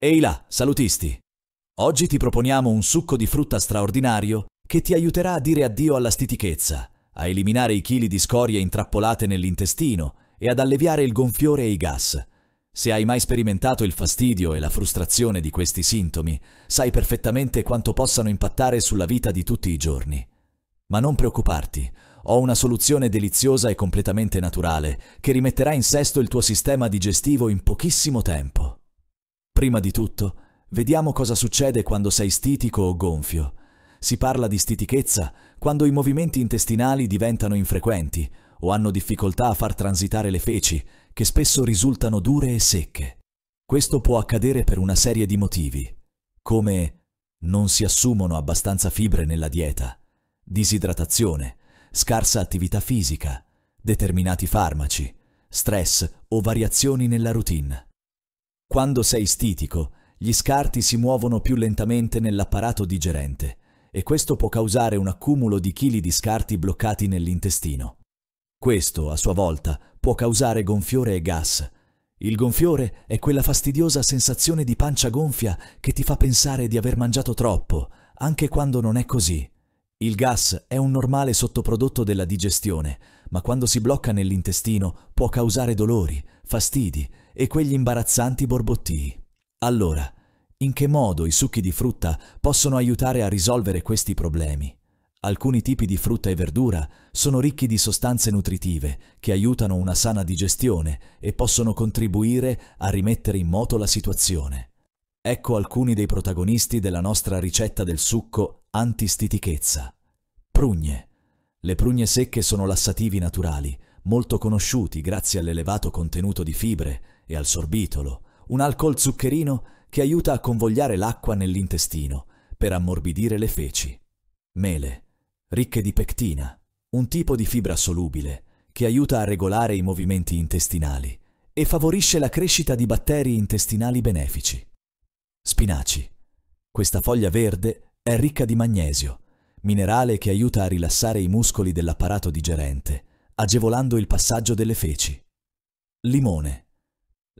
Ehi là, salutisti! Oggi ti proponiamo un succo di frutta straordinario che ti aiuterà a dire addio alla stitichezza, a eliminare i chili di scorie intrappolate nell'intestino e ad alleviare il gonfiore e i gas. Se hai mai sperimentato il fastidio e la frustrazione di questi sintomi, sai perfettamente quanto possano impattare sulla vita di tutti i giorni. Ma non preoccuparti, ho una soluzione deliziosa e completamente naturale che rimetterà in sesto il tuo sistema digestivo in pochissimo tempo. Prima di tutto, vediamo cosa succede quando sei stitico o gonfio. Si parla di stitichezza quando i movimenti intestinali diventano infrequenti o hanno difficoltà a far transitare le feci, che spesso risultano dure e secche. Questo può accadere per una serie di motivi, come non si assumono abbastanza fibre nella dieta, disidratazione, scarsa attività fisica, determinati farmaci, stress o variazioni nella routine. Quando sei stitico, gli scarti si muovono più lentamente nell'apparato digerente e questo può causare un accumulo di chili di scarti bloccati nell'intestino. Questo, a sua volta, può causare gonfiore e gas. Il gonfiore è quella fastidiosa sensazione di pancia gonfia che ti fa pensare di aver mangiato troppo, anche quando non è così. Il gas è un normale sottoprodotto della digestione, ma quando si blocca nell'intestino può causare dolori, fastidi e quegli imbarazzanti borbottii. Allora, in che modo i succhi di frutta possono aiutare a risolvere questi problemi? Alcuni tipi di frutta e verdura sono ricchi di sostanze nutritive che aiutano una sana digestione e possono contribuire a rimettere in moto la situazione. Ecco alcuni dei protagonisti della nostra ricetta del succo antistitichezza. Prugne. Le prugne secche sono lassativi naturali, molto conosciuti grazie all'elevato contenuto di fibre e al sorbitolo, un alcol zuccherino che aiuta a convogliare l'acqua nell'intestino per ammorbidire le feci. Mele. Ricche di pectina, un tipo di fibra solubile che aiuta a regolare i movimenti intestinali e favorisce la crescita di batteri intestinali benefici. Spinaci. Questa foglia verde è ricca di magnesio, minerale che aiuta a rilassare i muscoli dell'apparato digerente, agevolando il passaggio delle feci. Limone.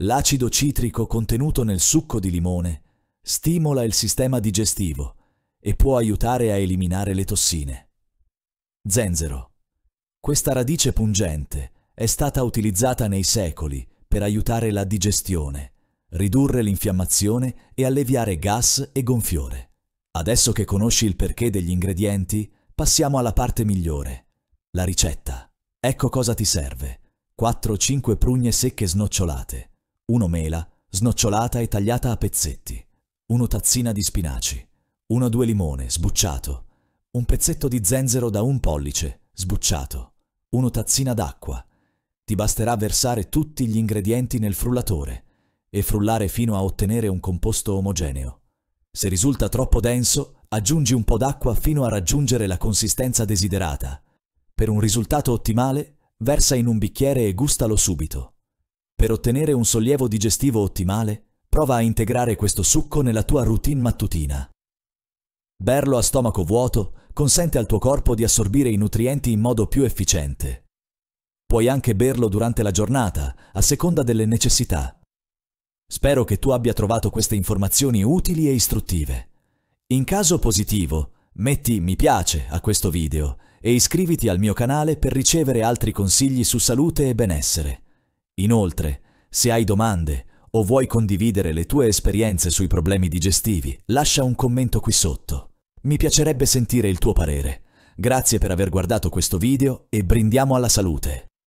L'acido citrico contenuto nel succo di limone stimola il sistema digestivo e può aiutare a eliminare le tossine. Zenzero. Questa radice pungente è stata utilizzata nei secoli per aiutare la digestione ridurre l'infiammazione e alleviare gas e gonfiore. Adesso che conosci il perché degli ingredienti, passiamo alla parte migliore, la ricetta. Ecco cosa ti serve. 4-5 prugne secche snocciolate, 1 mela, snocciolata e tagliata a pezzetti, 1 tazzina di spinaci, 1-2 limone, sbucciato, un pezzetto di zenzero da un pollice, sbucciato, 1 tazzina d'acqua. Ti basterà versare tutti gli ingredienti nel frullatore, e frullare fino a ottenere un composto omogeneo. Se risulta troppo denso, aggiungi un po' d'acqua fino a raggiungere la consistenza desiderata. Per un risultato ottimale, versa in un bicchiere e gustalo subito. Per ottenere un sollievo digestivo ottimale, prova a integrare questo succo nella tua routine mattutina. Berlo a stomaco vuoto consente al tuo corpo di assorbire i nutrienti in modo più efficiente. Puoi anche berlo durante la giornata, a seconda delle necessità. Spero che tu abbia trovato queste informazioni utili e istruttive. In caso positivo, metti mi piace a questo video e iscriviti al mio canale per ricevere altri consigli su salute e benessere. Inoltre, se hai domande o vuoi condividere le tue esperienze sui problemi digestivi, lascia un commento qui sotto. Mi piacerebbe sentire il tuo parere. Grazie per aver guardato questo video e brindiamo alla salute!